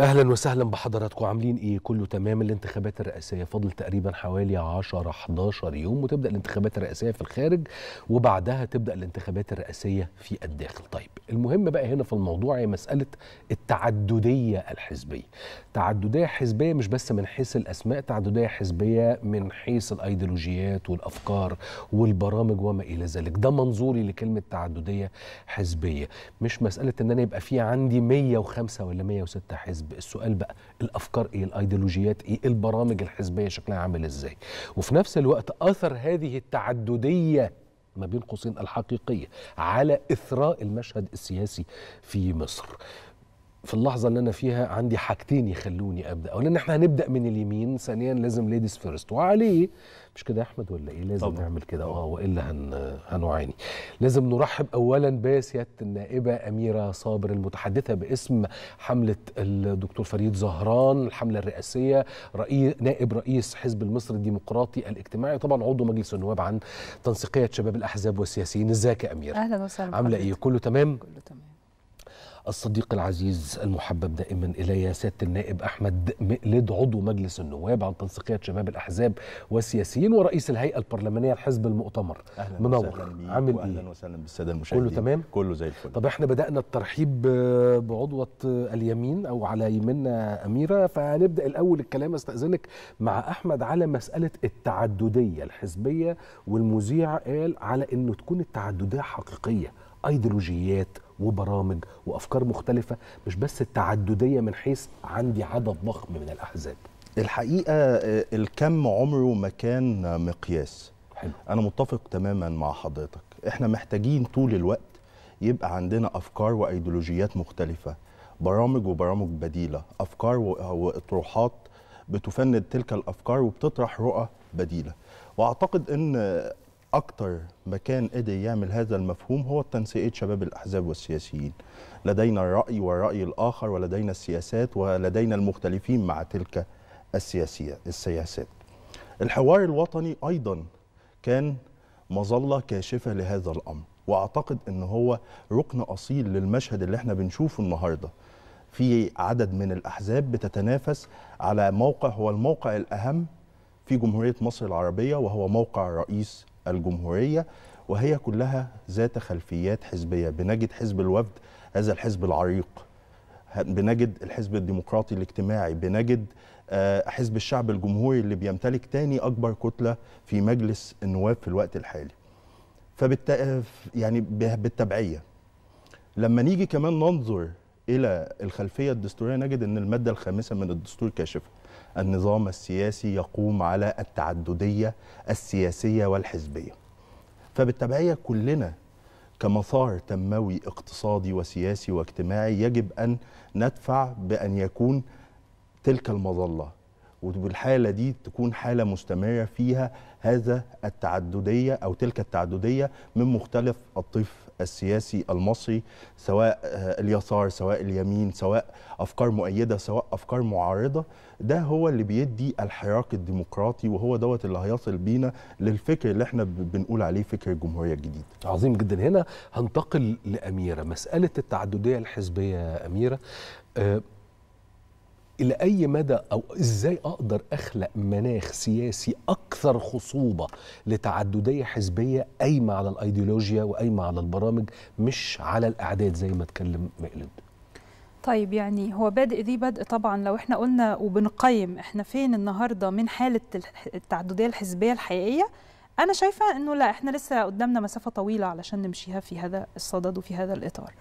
اهلا وسهلا بحضراتكم عاملين ايه كله تمام الانتخابات الرئاسيه فاضل تقريبا حوالي 10 11 يوم وتبدا الانتخابات الرئاسيه في الخارج وبعدها تبدا الانتخابات الرئاسيه في الداخل طيب المهم بقى هنا في الموضوع هي مساله التعدديه الحزبيه تعدديه حزبيه مش بس من حيث الاسماء تعدديه حزبيه من حيث الايديولوجيات والافكار والبرامج وما الى ذلك ده منظوري لكلمه تعدديه حزبيه مش مساله ان انا يبقى في عندي 105 ولا 106 حزب السؤال بقى الافكار ايه الايديولوجيات ايه البرامج الحزبيه شكلها عامل ازاي وفي نفس الوقت اثر هذه التعدديه ما بين قوسين الحقيقيه على اثراء المشهد السياسي في مصر في اللحظه اللي انا فيها عندي حاجتين يخلوني ابدا اولا احنا هنبدا من اليمين ثانيا لازم ليديز فيرست وعليه مش كده يا احمد ولا ايه لازم طبعا. نعمل كده اه والا هن... هنعاني لازم نرحب اولا بسياده النائبه اميره صابر المتحدثه باسم حمله الدكتور فريد زهران الحمله الرئاسيه رئيس نائب رئيس حزب المصري الديمقراطي الاجتماعي طبعا عضو مجلس النواب عن تنسيقيه شباب الاحزاب والسياسيين ازيك يا اميره اهلا وسهلا عامله ايه كله تمام كله تمام الصديق العزيز المحبب دائما الي سياده النائب احمد مقلد عضو مجلس النواب عن تنسيقيه شباب الاحزاب والسياسيين ورئيس الهيئه البرلمانيه لحزب المؤتمر أهلا منور عامل ايه اهلا وسهلا بالساده المشاهدين كله تمام كله زي الفل طب احنا بدانا الترحيب بعضوه اليمين او على يمنا اميره فهنبدا الاول الكلام استاذنك مع احمد على مساله التعدديه الحزبيه والمذيع قال على انه تكون التعدديه حقيقيه ايديولوجيات وبرامج وافكار مختلفه مش بس التعدديه من حيث عندي عدد ضخم من الاحزاب الحقيقه آه، الكم عمره ما كان مقياس حلو. انا متفق تماما مع حضرتك احنا محتاجين طول الوقت يبقى عندنا افكار وايديولوجيات مختلفه برامج وبرامج بديله افكار واطروحات بتفند تلك الافكار وبتطرح رؤى بديله واعتقد ان اكتر مكان قدر يعمل هذا المفهوم هو التنسيقية شباب الاحزاب والسياسيين لدينا الراي والراي الاخر ولدينا السياسات ولدينا المختلفين مع تلك السياسيه السياسات الحوار الوطني ايضا كان مظله كاشفه لهذا الامر واعتقد ان هو ركن اصيل للمشهد اللي احنا بنشوفه النهارده في عدد من الاحزاب بتتنافس على موقع هو الموقع الاهم في جمهوريه مصر العربيه وهو موقع رئيس الجمهورية وهي كلها ذات خلفيات حزبية بنجد حزب الوفد هذا الحزب العريق بنجد الحزب الديمقراطي الاجتماعي بنجد آه، حزب الشعب الجمهوري اللي بيمتلك تاني أكبر كتلة في مجلس النواب في الوقت الحالي فبالت... يعني بالتبعية لما نيجي كمان ننظر إلى الخلفية الدستورية نجد أن المادة الخامسة من الدستور كاشفة النظام السياسي يقوم على التعددية السياسية والحزبية فبالتبعية كلنا كمسار تنموي اقتصادي وسياسي واجتماعي يجب أن ندفع بأن يكون تلك المظلة وبالحالة دي تكون حالة مستمرة فيها هذا التعددية أو تلك التعددية من مختلف الطيف السياسي المصري سواء آه، اليسار سواء اليمين سواء افكار مؤيده سواء افكار معارضه ده هو اللي بيدي الحراك الديمقراطي وهو دوت اللي هيصل بينا للفكر اللي احنا بنقول عليه فكر الجمهوريه الجديدة عظيم جدا هنا هنتقل لاميره مساله التعدديه الحزبيه يا اميره أه الى اي مدى او ازاي اقدر اخلق مناخ سياسي اكثر خصوبه لتعدديه حزبيه قايمه على الايديولوجيا وقايمه على البرامج مش على الاعداد زي ما اتكلم مقلد طيب يعني هو بادئ ذي بدء طبعا لو احنا قلنا وبنقيم احنا فين النهارده من حاله التعدديه الحزبيه الحقيقيه انا شايفه انه لا احنا لسه قدامنا مسافه طويله علشان نمشيها في هذا الصدد وفي هذا الاطار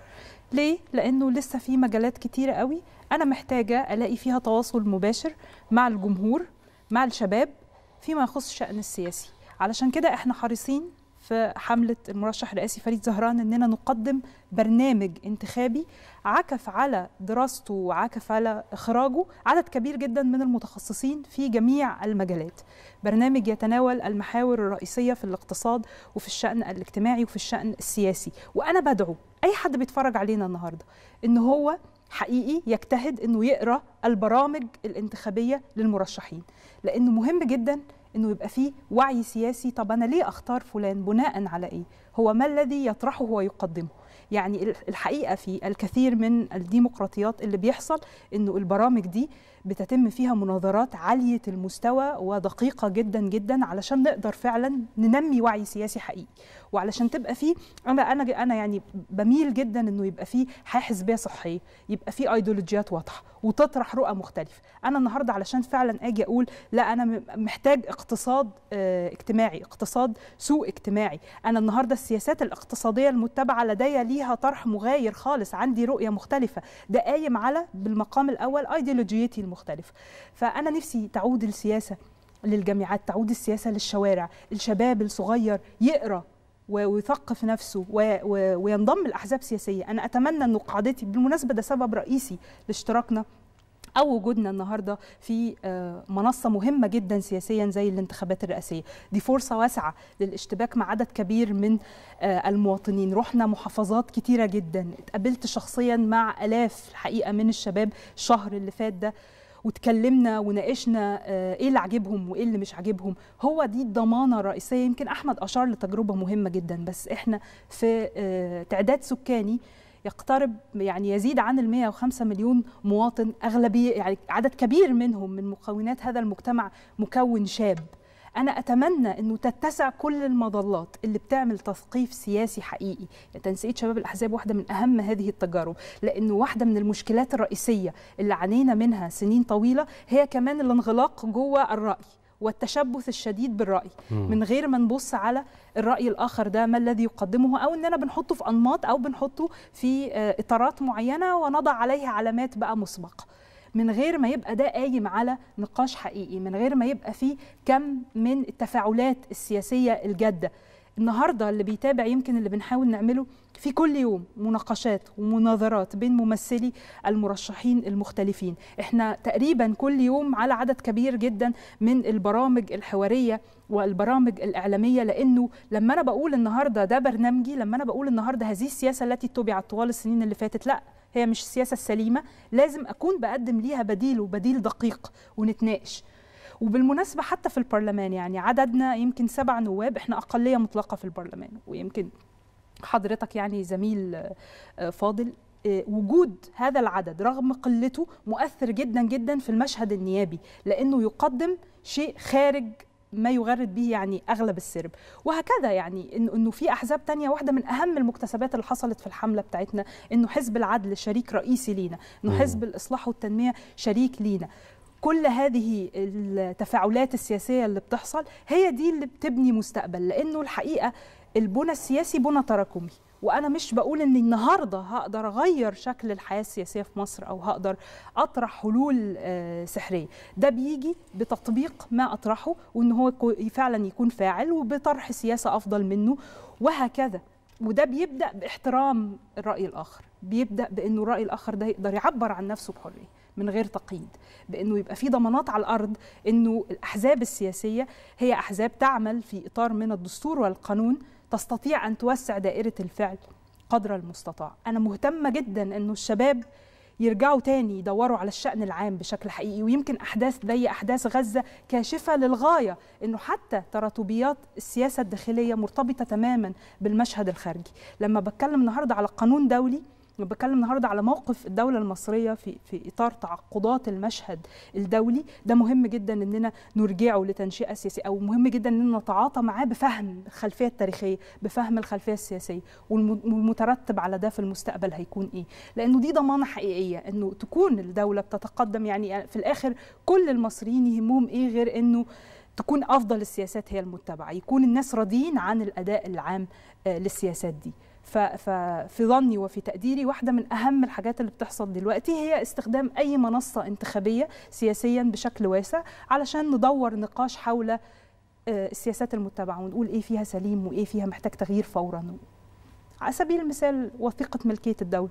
ليه؟ لأنه لسه في مجالات كتيرة قوي أنا محتاجة ألاقي فيها تواصل مباشر مع الجمهور مع الشباب فيما يخص الشأن السياسي علشان كده احنا حريصين في حملة المرشح الرئاسي فريد زهران أننا نقدم برنامج انتخابي عكف على دراسته وعكف على إخراجه عدد كبير جدا من المتخصصين في جميع المجالات برنامج يتناول المحاور الرئيسية في الاقتصاد وفي الشأن الاجتماعي وفي الشأن السياسي وأنا بدعو أي حد بيتفرج علينا النهاردة أن هو حقيقي يجتهد أنه يقرأ البرامج الانتخابية للمرشحين لأنه مهم جداً انه يبقى فيه وعي سياسي طب انا ليه اختار فلان بناء على ايه هو ما الذي يطرحه ويقدمه يعني الحقيقه في الكثير من الديمقراطيات اللي بيحصل انه البرامج دي بتتم فيها مناظرات عاليه المستوى ودقيقه جدا جدا علشان نقدر فعلا ننمي وعي سياسي حقيقي وعلشان تبقى فيه انا انا انا يعني بميل جدا انه يبقى فيه حياه حزبيه صحيه يبقى فيه ايديولوجيات واضحه وتطرح رؤى مختلفه انا النهارده علشان فعلا اجي اقول لا انا محتاج اقتصاد آه، اجتماعي اقتصاد سوق اجتماعي انا النهارده السياسات الاقتصاديه المتبعه لدي ليها طرح مغاير خالص عندي رؤيه مختلفه ده قايم على بالمقام الاول ايديولوجيتي المختلفه فانا نفسي تعود السياسه للجامعات تعود السياسه للشوارع الشباب الصغير يقرا ويثقف نفسه وينضم لاحزاب سياسيه انا اتمنى ان قاعدتي بالمناسبه ده سبب رئيسي لاشتراكنا او وجودنا النهارده في آه، منصه مهمه جدا سياسيا زي الانتخابات الرئاسيه دي فرصه واسعه للاشتباك مع عدد كبير من آه، المواطنين رحنا محافظات كتيره جدا اتقابلت شخصيا مع الاف الحقيقه من الشباب الشهر اللي فات ده وتكلمنا وناقشنا آه، ايه اللي عاجبهم وايه اللي مش عاجبهم هو دي الضمانه الرئيسيه يمكن احمد اشار لتجربه مهمه جدا بس احنا في آه، تعداد سكاني يقترب يعني يزيد عن ال 105 مليون مواطن اغلبيه يعني عدد كبير منهم من مكونات هذا المجتمع مكون شاب انا اتمنى انه تتسع كل المظلات اللي بتعمل تثقيف سياسي حقيقي تنسيق شباب الاحزاب واحده من اهم هذه التجارب لانه واحده من المشكلات الرئيسيه اللي عانينا منها سنين طويله هي كمان الانغلاق جوه الراي والتشبث الشديد بالرأي مم. من غير ما نبص على الرأي الآخر ده ما الذي يقدمه أو أننا بنحطه في أنماط أو بنحطه في آه، إطارات معينة ونضع عليه علامات بقى مسبقة من غير ما يبقى ده قايم على نقاش حقيقي من غير ما يبقى فيه كم من التفاعلات السياسية الجادة النهارده اللي بيتابع يمكن اللي بنحاول نعمله في كل يوم مناقشات ومناظرات بين ممثلي المرشحين المختلفين احنا تقريبا كل يوم على عدد كبير جدا من البرامج الحواريه والبرامج الاعلاميه لانه لما انا بقول النهارده ده برنامجي لما انا بقول النهارده هذه السياسه التي اتبعت طوال السنين اللي فاتت لا هي مش السياسه السليمه لازم اكون بقدم ليها بديل وبديل دقيق ونتناقش وبالمناسبه حتى في البرلمان يعني عددنا يمكن سبع نواب احنا اقليه مطلقه في البرلمان ويمكن حضرتك يعني زميل آه، فاضل آه، وجود هذا العدد رغم قلته مؤثر جدا جدا في المشهد النيابي لانه يقدم شيء خارج ما يغرد به يعني اغلب السرب وهكذا يعني انه في احزاب تانية واحده من اهم المكتسبات اللي حصلت في الحمله بتاعتنا انه حزب العدل شريك رئيسي لينا انه حزب الاصلاح والتنميه شريك لينا كل هذه التفاعلات السياسيه اللي بتحصل هي دي اللي بتبني مستقبل لانه الحقيقه البنى السياسي بنى تراكمي وانا مش بقول ان النهارده هقدر اغير شكل الحياه السياسيه في مصر او هقدر اطرح حلول آه، سحريه ده بيجي بتطبيق ما اطرحه وان هو فعلا يكون فاعل وبطرح سياسه افضل منه وهكذا وده بيبدا باحترام الراي الاخر بيبدا بانه الراي الاخر ده يقدر يعبر عن نفسه بحريه من غير تقييد بانه يبقى في ضمانات على الارض انه الاحزاب السياسيه هي احزاب تعمل في اطار من الدستور والقانون تستطيع أن توسع دائرة الفعل قدر المستطاع أنا مهتمة جدا أنه الشباب يرجعوا تاني يدوروا على الشأن العام بشكل حقيقي ويمكن أحداث زي أحداث غزة كاشفة للغاية أنه حتى تراتبيات السياسة الداخلية مرتبطة تماما بالمشهد الخارجي لما بتكلم النهاردة على قانون دولي بتكلم النهارده على موقف الدوله المصريه في في اطار تعقدات المشهد الدولي ده مهم جدا اننا نرجعه لتنشئه سياسيه او مهم جدا اننا نتعاطى معاه بفهم الخلفيه التاريخيه بفهم الخلفيه السياسيه والمترتب على ده في المستقبل هيكون ايه لانه دي ضمانه حقيقيه انه تكون الدوله بتتقدم يعني في الاخر كل المصريين يهمهم ايه غير انه تكون افضل السياسات هي المتبعه يكون الناس راضيين عن الاداء العام آه، للسياسات دي ففي ظني وفي تقديري واحدة من أهم الحاجات اللي بتحصل دلوقتي هي استخدام أي منصة انتخابية سياسيا بشكل واسع علشان ندور نقاش حول آه، السياسات المتبعة ونقول إيه فيها سليم وإيه فيها محتاج تغيير فورا على سبيل المثال وثيقة ملكية الدولة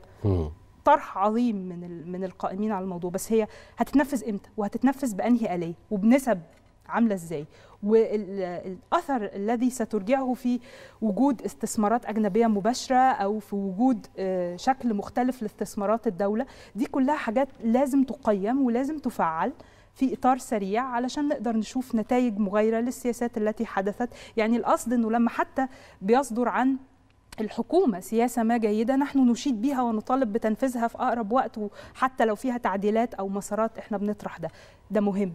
طرح عظيم من من القائمين على الموضوع بس هي هتتنفذ امتى وهتتنفذ بانهي اليه وبنسب عامله ازاي والاثر الذي سترجعه في وجود استثمارات اجنبيه مباشره او في وجود آه، شكل مختلف لاستثمارات الدوله دي كلها حاجات لازم تقيم ولازم تفعل في اطار سريع علشان نقدر نشوف نتائج مغايره للسياسات التي حدثت يعني القصد انه لما حتى بيصدر عن الحكومة سياسة ما جيدة نحن نشيد بها ونطالب بتنفيذها في أقرب وقت وحتى لو فيها تعديلات أو مسارات إحنا بنطرح ده ده مهم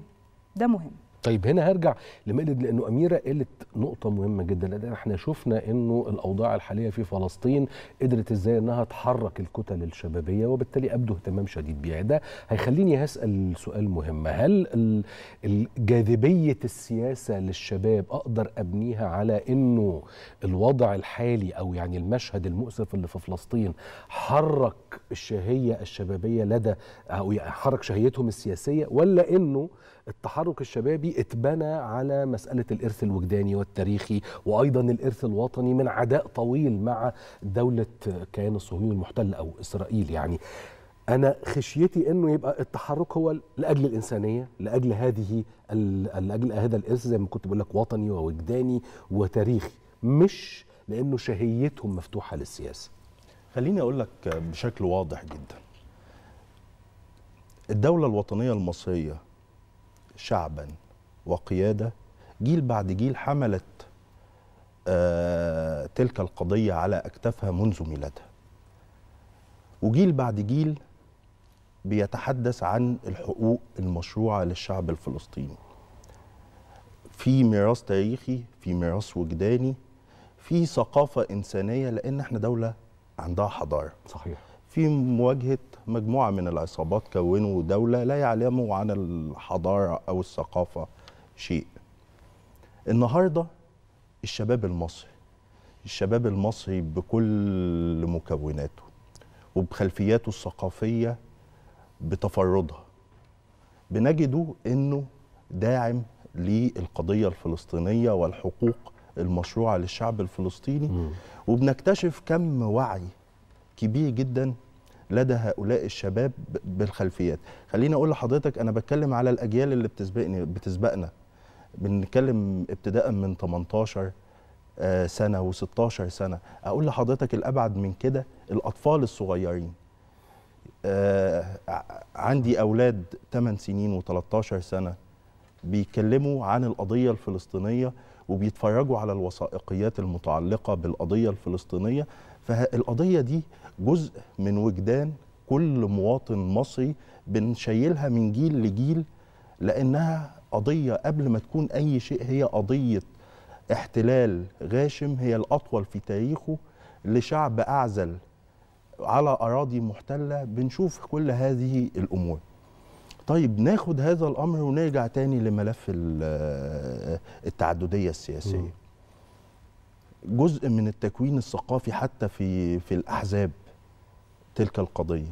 ده مهم طيب هنا هرجع لمقلد لانه اميره قالت نقطه مهمه جدا لان احنا شفنا انه الاوضاع الحاليه في فلسطين قدرت ازاي انها تحرك الكتل الشبابيه وبالتالي ابدو اهتمام شديد بيها ده هيخليني اسال سؤال مهم هل الجاذبيه السياسه للشباب اقدر ابنيها على انه الوضع الحالي او يعني المشهد المؤسف اللي في فلسطين حرك الشهيه الشبابيه لدى او يعني حرك شهيتهم السياسيه ولا انه التحرك الشبابي اتبنى على مسألة الإرث الوجداني والتاريخي وأيضا الإرث الوطني من عداء طويل مع دولة كيان الصهيوني المحتل أو إسرائيل يعني أنا خشيتي أنه يبقى التحرك هو لأجل الإنسانية لأجل هذه لأجل هذا الإرث زي ما كنت بقول لك وطني ووجداني وتاريخي مش لأنه شهيتهم مفتوحة للسياسة خليني أقول لك بشكل واضح جدا الدولة الوطنية المصرية شعبا وقياده جيل بعد جيل حملت آه، تلك القضيه على اكتافها منذ ميلادها وجيل بعد جيل بيتحدث عن الحقوق المشروعه للشعب الفلسطيني في ميراث تاريخي في ميراث وجداني في ثقافه انسانيه لان احنا دوله عندها حضاره صحيح في مواجهه مجموعه من العصابات كونوا دوله لا يعلموا عن الحضاره او الثقافه شيء النهارده الشباب المصري الشباب المصري بكل مكوناته وبخلفياته الثقافيه بتفردها بنجده انه داعم للقضيه الفلسطينيه والحقوق المشروعه للشعب الفلسطيني م. وبنكتشف كم وعي كبير جدا لدى هؤلاء الشباب بالخلفيات خليني اقول لحضرتك انا بتكلم على الاجيال اللي بتسبقني بتسبقنا بنتكلم ابتداء من 18 آه، سنه و16 سنه اقول لحضرتك الابعد من كده الاطفال الصغيرين آه، عندي اولاد 8 سنين و13 سنه بيتكلموا عن القضيه الفلسطينيه وبيتفرجوا على الوثائقيات المتعلقه بالقضيه الفلسطينيه فالقضيه دي جزء من وجدان كل مواطن مصري بنشيلها من جيل لجيل لانها قضيه قبل ما تكون اي شيء هي قضيه احتلال غاشم هي الاطول في تاريخه لشعب اعزل على اراضي محتله بنشوف كل هذه الامور طيب ناخد هذا الامر ونرجع تاني لملف التعدديه السياسيه جزء من التكوين الثقافي حتى في في الاحزاب تلك القضيه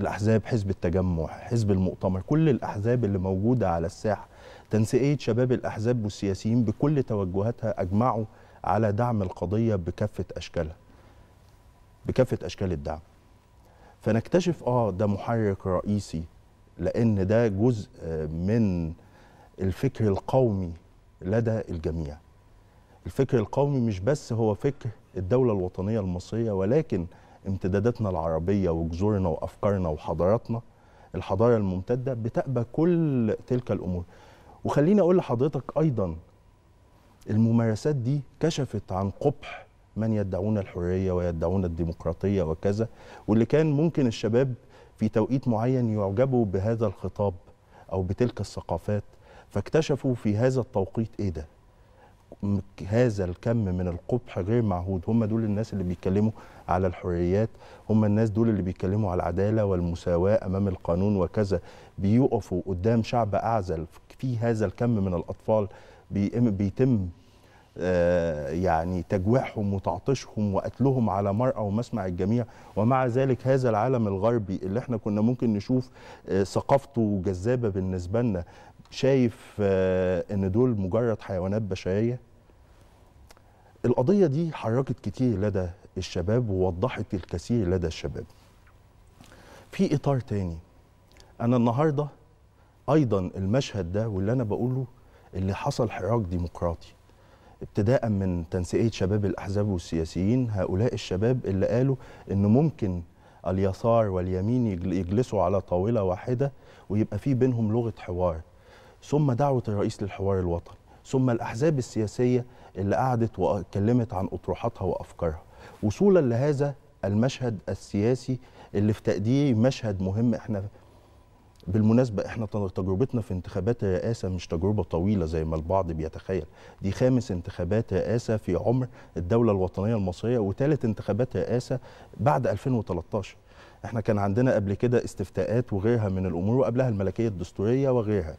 الاحزاب حزب التجمع حزب المؤتمر كل الاحزاب اللي موجوده على الساحه تنسيقيه شباب الاحزاب والسياسيين بكل توجهاتها اجمعوا على دعم القضيه بكافه اشكالها بكافه اشكال الدعم فنكتشف اه ده محرك رئيسي لان ده جزء آه، من الفكر القومي لدى الجميع الفكر القومي مش بس هو فكر الدوله الوطنيه المصريه ولكن امتداداتنا العربية وجذورنا وأفكارنا وحضاراتنا الحضارة الممتدة بتأبى كل تلك الأمور وخليني أقول لحضرتك أيضا الممارسات دي كشفت عن قبح من يدعون الحرية ويدعون الديمقراطية وكذا واللي كان ممكن الشباب في توقيت معين يعجبوا بهذا الخطاب أو بتلك الثقافات فاكتشفوا في هذا التوقيت إيه ده هذا الكم من القبح غير معهود هم دول الناس اللي بيتكلموا على الحريات هم الناس دول اللي بيتكلموا على العدالة والمساواة أمام القانون وكذا بيقفوا قدام شعب أعزل في هذا الكم من الأطفال بيتم آه، يعني تجويعهم وتعطيشهم وقتلهم على مرأى ومسمع الجميع ومع ذلك هذا العالم الغربي اللي احنا كنا ممكن نشوف آه، ثقافته جذابة بالنسبة لنا شايف آه، ان دول مجرد حيوانات بشرية القضيه دي حركت كتير لدى الشباب ووضحت الكثير لدى الشباب في اطار تاني انا النهارده ايضا المشهد ده واللي انا بقوله اللي حصل حراك ديمقراطي ابتداء من تنسيقيه شباب الاحزاب والسياسيين هؤلاء الشباب اللي قالوا ان ممكن اليسار واليمين يجلسوا على طاوله واحده ويبقى في بينهم لغه حوار ثم دعوه الرئيس للحوار الوطني ثم الاحزاب السياسيه اللي قعدت واتكلمت عن اطروحاتها وافكارها وصولا لهذا المشهد السياسي اللي في تقديري مشهد مهم احنا بالمناسبة احنا تجربتنا في انتخابات الرئاسة مش تجربة طويلة زي ما البعض بيتخيل دي خامس انتخابات رئاسة في عمر الدولة الوطنية المصرية وثالث انتخابات رئاسة بعد 2013 احنا كان عندنا قبل كده استفتاءات وغيرها من الامور وقبلها الملكية الدستورية وغيرها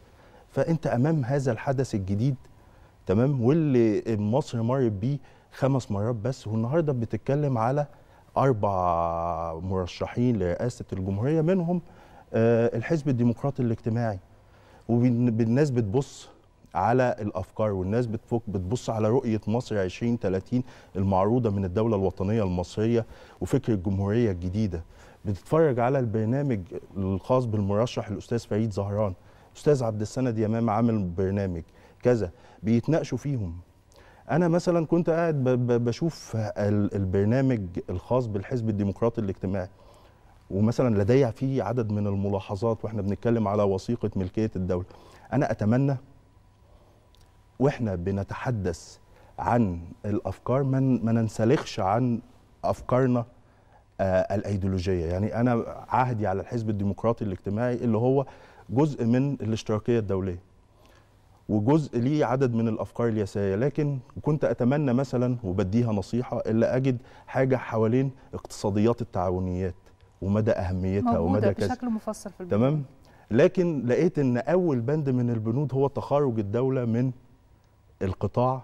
فانت امام هذا الحدث الجديد تمام واللي مصر مرت بيه خمس مرات بس والنهارده بتتكلم على اربع مرشحين لرئاسه الجمهوريه منهم آه، الحزب الديمقراطي الاجتماعي والناس بتبص على الافكار والناس بتفك بتبص على رؤيه مصر 2030 المعروضه من الدوله الوطنيه المصريه وفكر الجمهوريه الجديده بتتفرج على البرنامج الخاص بالمرشح الاستاذ فريد زهران استاذ عبد السند يمام عامل برنامج كذا بيتناقشوا فيهم انا مثلا كنت قاعد بشوف البرنامج الخاص بالحزب الديمقراطي الاجتماعي ومثلا لدي فيه عدد من الملاحظات واحنا بنتكلم على وثيقه ملكيه الدوله انا اتمنى واحنا بنتحدث عن الافكار ما ما ننسلخش عن افكارنا آه، الايديولوجيه يعني انا عهدي على الحزب الديمقراطي الاجتماعي اللي هو جزء من الاشتراكيه الدوليه وجزء ليه عدد من الافكار اليساريه لكن كنت اتمنى مثلا وبديها نصيحه الا اجد حاجه حوالين اقتصاديات التعاونيات ومدى اهميتها ومدى كذا بشكل مفصل في تمام لكن لقيت ان اول بند من البنود هو تخرج الدوله من القطاع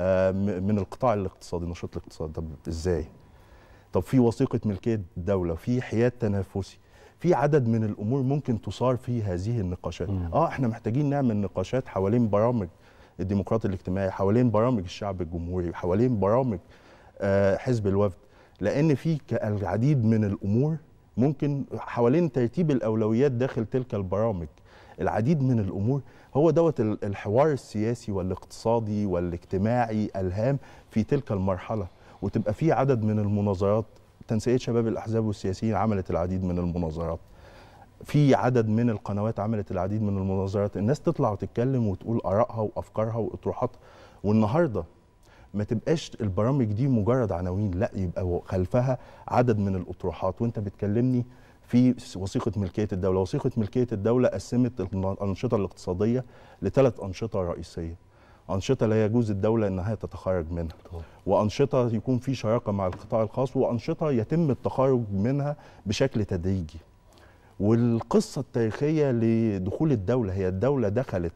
آه، من القطاع الاقتصادي النشاط الاقتصادي طب ازاي طب في وثيقه ملكيه الدوله في حياد تنافسي في عدد من الامور ممكن تثار في هذه النقاشات اه احنا محتاجين نعمل نقاشات حوالين برامج الديمقراطي الاجتماعي حوالين برامج الشعب الجمهوري حوالين برامج آه، حزب الوفد لان في العديد من الامور ممكن حوالين ترتيب الاولويات داخل تلك البرامج العديد من الامور هو دوت الحوار السياسي والاقتصادي والاجتماعي الهام في تلك المرحله وتبقى في عدد من المناظرات تنسيقيه شباب الاحزاب والسياسيين عملت العديد من المناظرات في عدد من القنوات عملت العديد من المناظرات الناس تطلع وتتكلم وتقول ارائها وافكارها واطروحاتها والنهارده ما تبقاش البرامج دي مجرد عناوين لا يبقى خلفها عدد من الاطروحات وانت بتكلمني في وثيقه ملكيه الدوله وثيقه ملكيه الدوله قسمت الانشطه الاقتصاديه لثلاث انشطه رئيسيه انشطه لا يجوز الدوله انها تتخرج منها وانشطه يكون في شراكه مع القطاع الخاص وانشطه يتم التخرج منها بشكل تدريجي والقصه التاريخيه لدخول الدوله هي الدوله دخلت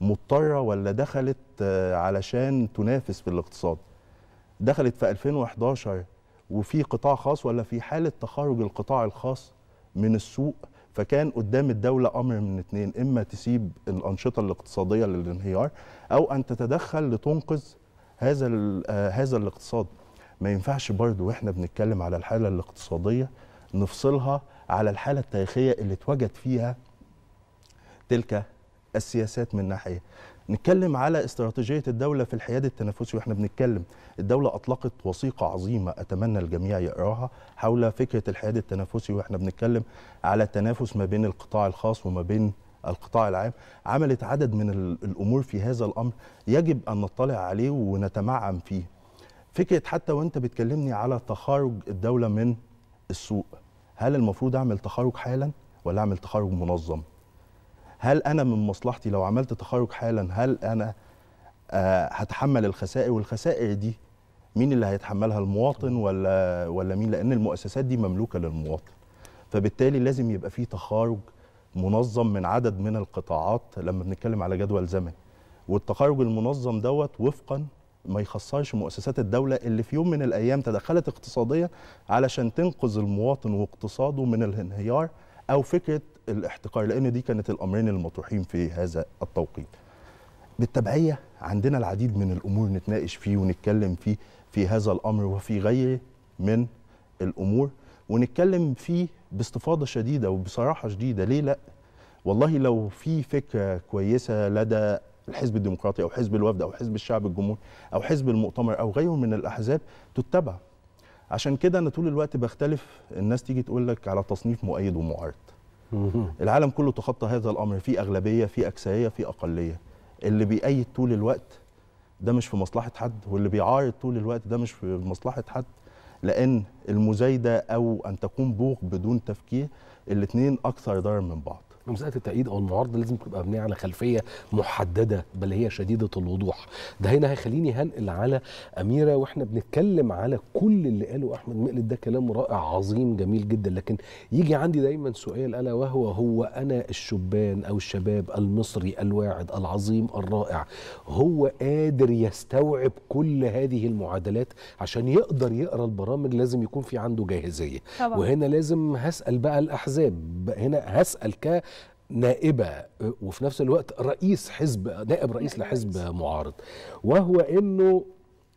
مضطره ولا دخلت آه، علشان تنافس في الاقتصاد دخلت في 2011 وفي قطاع خاص ولا في حاله تخرج القطاع الخاص من السوق فكان قدام الدولة أمر من اتنين إما تسيب الأنشطة الاقتصادية للانهيار أو أن تتدخل لتنقذ هذا آه، هذا الاقتصاد ما ينفعش برضه واحنا بنتكلم على الحالة الاقتصادية نفصلها على الحالة التاريخية اللي اتوجد فيها تلك السياسات من ناحية نتكلم على استراتيجيه الدوله في الحياد التنفسي واحنا بنتكلم الدوله اطلقت وثيقه عظيمه اتمنى الجميع يقراها حول فكره الحياد التنفسي واحنا بنتكلم على التنافس ما بين القطاع الخاص وما بين القطاع العام عملت عدد من الامور في هذا الامر يجب ان نطلع عليه ونتمعن فيه فكره حتى وانت بتكلمني على تخارج الدوله من السوق هل المفروض اعمل تخارج حالا ولا اعمل تخارج منظم هل انا من مصلحتي لو عملت تخرج حالا هل انا آه، هتحمل الخسائر والخسائر دي مين اللي هيتحملها المواطن ولا ولا مين لان المؤسسات دي مملوكه للمواطن فبالتالي لازم يبقى في تخارج منظم من عدد من القطاعات لما بنتكلم على جدول زمني والتخارج المنظم دوت وفقا ما يخسرش مؤسسات الدولة اللي في يوم من الأيام تدخلت اقتصاديا علشان تنقذ المواطن واقتصاده من الانهيار أو فكرة الاحتقار لان دي كانت الامرين المطروحين في هذا التوقيت بالتبعيه عندنا العديد من الامور نتناقش فيه ونتكلم فيه في هذا الامر وفي غيره من الامور ونتكلم فيه باستفاضه شديده وبصراحه شديده ليه لا والله لو في فكره كويسه لدى الحزب الديمقراطي او حزب الوفد او حزب الشعب الجمهوري او حزب المؤتمر او غيره من الاحزاب تتبع عشان كده انا طول الوقت بختلف الناس تيجي تقول لك على تصنيف مؤيد ومعارض العالم كله تخطى هذا الامر في اغلبيه في اكثريه في اقليه اللي بيأيد طول الوقت ده مش في مصلحه حد واللي بيعارض طول الوقت ده مش في مصلحه حد لان المزايده او ان تكون بوق بدون تفكير الاثنين اكثر ضرر من بعض مساله التأييد او المعارضه لازم تبقى مبنيه على خلفيه محدده بل هي شديده الوضوح ده هنا هيخليني هنقل على اميره واحنا بنتكلم على كل اللي قاله احمد مقلد ده كلام رائع عظيم جميل جدا لكن يجي عندي دايما سؤال الا وهو هو انا الشبان او الشباب المصري الواعد العظيم الرائع هو قادر يستوعب كل هذه المعادلات عشان يقدر يقرا البرامج لازم يكون في عنده جاهزيه طبعا. وهنا لازم هسال بقى الاحزاب هنا هسال ك نائبه وفي نفس الوقت رئيس حزب نائب رئيس لحزب معارض وهو انه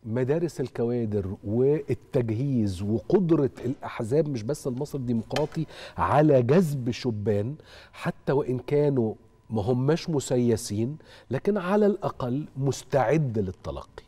مدارس الكوادر والتجهيز وقدرة الأحزاب مش بس المصري الديمقراطي على جذب شبان حتى وإن كانوا ما هماش مسيسين لكن على الأقل مستعد للتلقي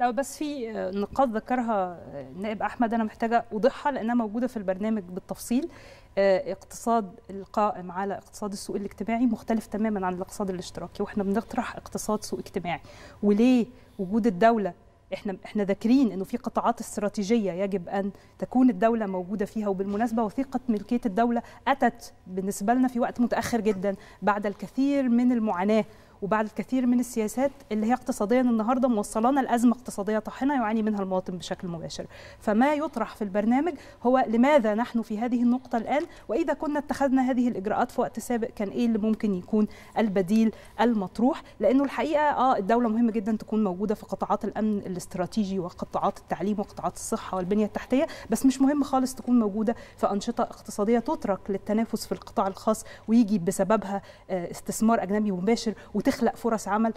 لو بس في نقاط ذكرها النائب احمد انا محتاجه اوضحها لانها موجوده في البرنامج بالتفصيل آه، اقتصاد القائم على اقتصاد السوق الاجتماعي مختلف تماما عن الاقتصاد الاشتراكي واحنا بنطرح اقتصاد سوق اجتماعي وليه وجود الدوله احنا احنا ذاكرين انه في قطاعات استراتيجيه يجب ان تكون الدوله موجوده فيها وبالمناسبه وثيقه ملكيه الدوله اتت بالنسبه لنا في وقت متاخر جدا بعد الكثير من المعاناه وبعد الكثير من السياسات اللي هي اقتصاديا النهارده موصلانا لازمه اقتصاديه طاحنه يعاني منها المواطن بشكل مباشر فما يطرح في البرنامج هو لماذا نحن في هذه النقطه الان واذا كنا اتخذنا هذه الاجراءات في وقت سابق كان ايه اللي ممكن يكون البديل المطروح لانه الحقيقه اه الدوله مهمه جدا تكون موجوده في قطاعات الامن الاستراتيجي وقطاعات التعليم وقطاعات الصحه والبنيه التحتيه بس مش مهم خالص تكون موجوده في انشطه اقتصاديه تترك للتنافس في القطاع الخاص ويجي بسببها آه، استثمار اجنبي مباشر وتخلق فرص عمل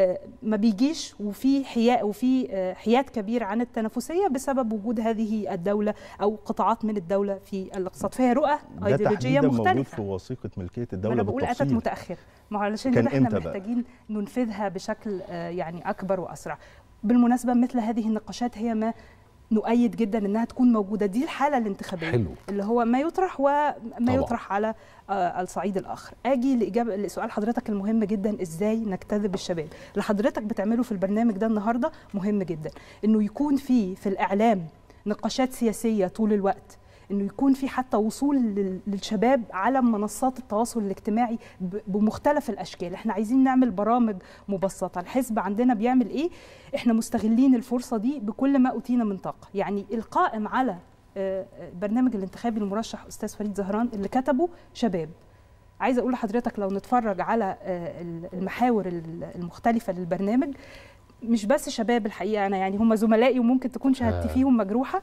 آه، ما بيجيش وفي حياء وفي آه، حياد كبير عن التنافسيه بسبب وجود هذه الدوله او قطاعات من الدوله في الاقتصاد فهي رؤى ايديولوجيه مختلفه موجود في وثيقه ملكيه الدوله انا بقول اتت متاخر ما علشان احنا محتاجين ننفذها بشكل آه، يعني اكبر واسرع بالمناسبه مثل هذه النقاشات هي ما نؤيد جدا انها تكون موجوده دي الحاله الانتخابيه حلو. اللي هو ما يطرح وما طبعا. يطرح على آه، الصعيد الاخر اجي لاجابه لسؤال حضرتك المهم جدا ازاي نجتذب الشباب اللي حضرتك بتعمله في البرنامج ده النهارده مهم جدا انه يكون في في الاعلام نقاشات سياسيه طول الوقت انه يكون في حتى وصول للشباب على منصات التواصل الاجتماعي بمختلف الاشكال احنا عايزين نعمل برامج مبسطه الحزب عندنا بيعمل ايه احنا مستغلين الفرصه دي بكل ما اوتينا من طاقه يعني القائم على آه، آه، برنامج الانتخابي المرشح استاذ فريد زهران اللي كتبه شباب عايزه اقول لحضرتك لو نتفرج على آه، المحاور المختلفه للبرنامج مش بس شباب الحقيقه انا يعني هم زملائي وممكن تكون شهادتي فيهم مجروحه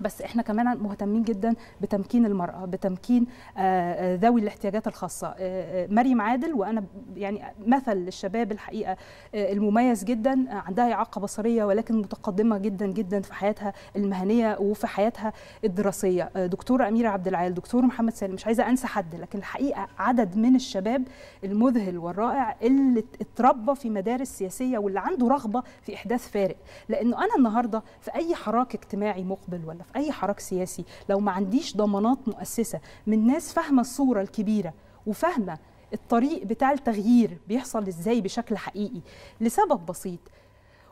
بس احنا كمان مهتمين جدا بتمكين المراه بتمكين آه، آه، ذوي الاحتياجات الخاصه آه، مريم عادل وانا يعني مثل للشباب الحقيقه المميز جدا عندها اعاقه بصريه ولكن متقدمه جدا جدا في حياتها المهنيه وفي حياتها الدراسيه دكتوره اميره عبد العال دكتور محمد سالم مش عايزه انسى حد لكن الحقيقه عدد من الشباب المذهل والرائع اللي اتربى في مدارس سياسيه واللي عنده رغبه في احداث فارق لانه انا النهارده في اي حراك اجتماعي مقبل ولا في اي حراك سياسي لو ما عنديش ضمانات مؤسسه من ناس فاهمه الصوره الكبيره وفاهمه الطريق بتاع التغيير بيحصل ازاي بشكل حقيقي لسبب بسيط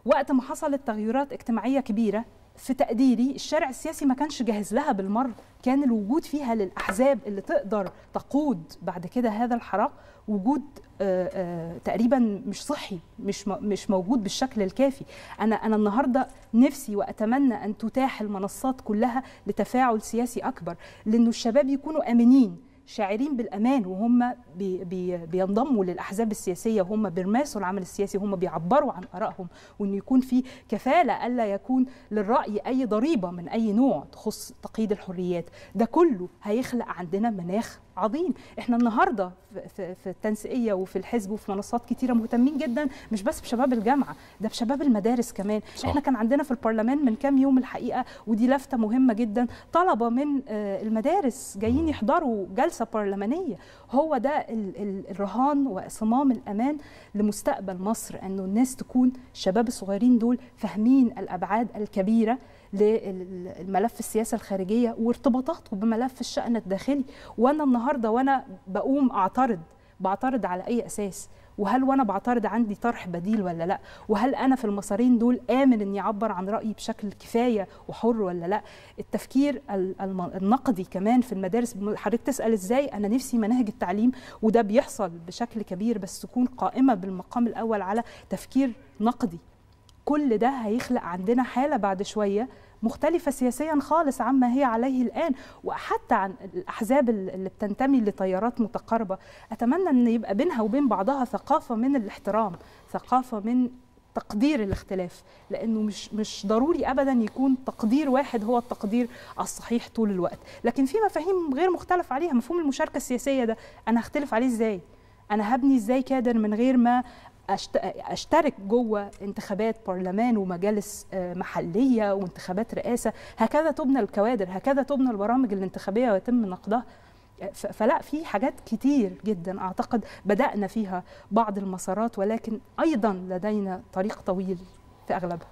وقت ما حصلت تغيرات اجتماعيه كبيره في تقديري الشارع السياسي ما كانش جاهز لها بالمره كان الوجود فيها للاحزاب اللي تقدر تقود بعد كده هذا الحراك وجود آه، آه، تقريبا مش صحي مش مش موجود بالشكل الكافي انا انا النهارده نفسي واتمنى ان تتاح المنصات كلها لتفاعل سياسي اكبر لانه الشباب يكونوا امنين شاعرين بالامان وهم بي بي بينضموا للاحزاب السياسيه وهم بيرمسوا العمل السياسي وهم بيعبروا عن ارائهم وان يكون في كفاله الا يكون للراي اي ضريبه من اي نوع تخص تقييد الحريات ده كله هيخلق عندنا مناخ عظيم احنا النهارده في, في التنسيقيه وفي الحزب وفي منصات كتيره مهتمين جدا مش بس بشباب الجامعه ده بشباب المدارس كمان صح. احنا كان عندنا في البرلمان من كام يوم الحقيقه ودي لافته مهمه جدا طلبه من آه، المدارس جايين يحضروا جلسه برلمانيه هو ده الرهان وصمام الامان لمستقبل مصر انه الناس تكون الشباب الصغيرين دول فاهمين الابعاد الكبيره للملف السياسه الخارجيه وارتباطاته بملف الشان الداخلي وانا النهارده وانا بقوم اعترض بعترض على اي اساس وهل وانا بعترض عندي طرح بديل ولا لا وهل انا في المسارين دول امن اني اعبر عن رايي بشكل كفايه وحر ولا لا التفكير النقدي كمان في المدارس حضرتك تسال ازاي انا نفسي مناهج التعليم وده بيحصل بشكل كبير بس تكون قائمه بالمقام الاول على تفكير نقدي كل ده هيخلق عندنا حاله بعد شويه مختلفه سياسيا خالص عما هي عليه الان وحتى عن الاحزاب اللي بتنتمي لتيارات متقاربه اتمنى ان يبقى بينها وبين بعضها ثقافه من الاحترام ثقافه من تقدير الاختلاف لانه مش مش ضروري ابدا يكون تقدير واحد هو التقدير الصحيح طول الوقت لكن في مفاهيم غير مختلف عليها مفهوم المشاركه السياسيه ده انا هختلف عليه ازاي انا هبني ازاي كادر من غير ما اشترك جوه انتخابات برلمان ومجالس آه، محليه وانتخابات رئاسه هكذا تبنى الكوادر هكذا تبنى البرامج الانتخابيه ويتم نقدها آه، فلا في حاجات كتير جدا اعتقد بدانا فيها بعض المسارات ولكن ايضا لدينا طريق طويل في اغلبها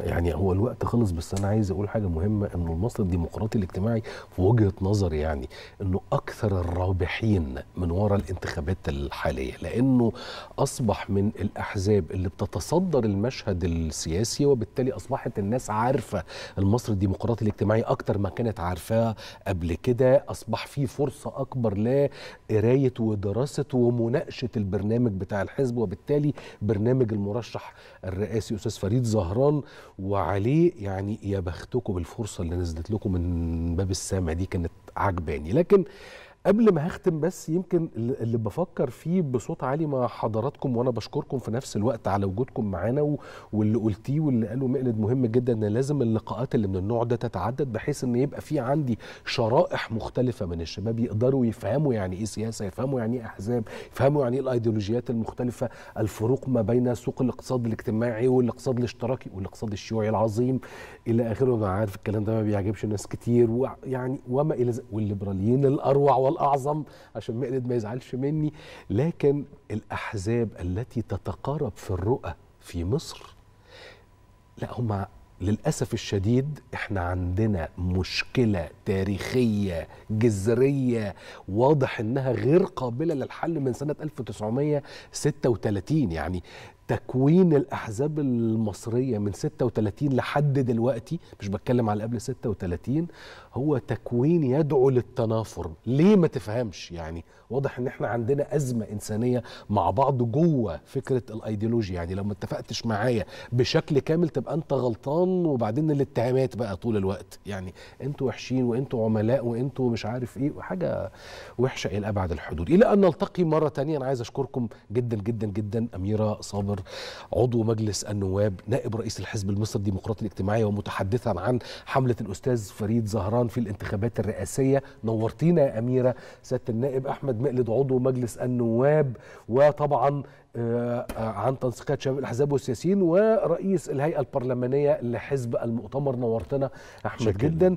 يعني هو الوقت خلص بس انا عايز اقول حاجه مهمه ان المصري الديمقراطي الاجتماعي في وجهه نظري يعني انه اكثر الرابحين من وراء الانتخابات الحاليه لانه اصبح من الاحزاب اللي بتتصدر المشهد السياسي وبالتالي اصبحت الناس عارفه المصري الديمقراطي الاجتماعي اكثر ما كانت عارفاه قبل كده اصبح في فرصه اكبر لقرايه ودراسه ومناقشه البرنامج بتاع الحزب وبالتالي برنامج المرشح الرئاسي استاذ فريد زهران وعليه يعني يا بختكم بالفرصه اللي نزلت لكم من باب السامع دي كانت عجباني لكن قبل ما هختم بس يمكن اللي بفكر فيه بصوت عالي مع حضراتكم وانا بشكركم في نفس الوقت على وجودكم معانا واللي قلتيه واللي قاله مقلد مهم جدا ان لازم اللقاءات اللي من النوع ده تتعدد بحيث ان يبقى في عندي شرائح مختلفه من الشباب يقدروا يفهموا يعني ايه سياسه يفهموا يعني ايه احزاب يفهموا يعني ايه الايديولوجيات المختلفه الفروق ما بين سوق الاقتصاد الاجتماعي والاقتصاد الاشتراكي والاقتصاد الشيوعي العظيم الى اخره انا عارف الكلام ده ما بيعجبش ناس كتير ويعني وما الى والليبراليين الاروع والأعظم عشان مقلد ما يزعلش مني لكن الأحزاب التي تتقارب في الرؤى في مصر لا هم للأسف الشديد احنا عندنا مشكلة تاريخية جذرية واضح انها غير قابلة للحل من سنة 1936 يعني تكوين الأحزاب المصرية من 36 لحد دلوقتي مش بتكلم على قبل 36 هو تكوين يدعو للتنافر ليه ما تفهمش يعني واضح ان احنا عندنا أزمة إنسانية مع بعض جوه فكرة الأيديولوجيا يعني لو ما اتفقتش معايا بشكل كامل تبقى أنت غلطان وبعدين الاتهامات بقى طول الوقت يعني أنتوا وحشين وأنتوا عملاء وأنتوا مش عارف إيه وحاجة وحشة إلى أبعد الحدود إلى أن نلتقي مرة تانية أنا عايز أشكركم جدا جدا جدا أميرة صابر مصر عضو مجلس النواب نائب رئيس الحزب المصري الديمقراطي الاجتماعي ومتحدثا عن حملة الأستاذ فريد زهران في الانتخابات الرئاسية نورتينا يا أميرة سيادة النائب أحمد مقلد عضو مجلس النواب وطبعا آه، عن تنسيقات شباب الاحزاب والسياسيين ورئيس الهيئه البرلمانيه لحزب المؤتمر نورتنا احمد جدا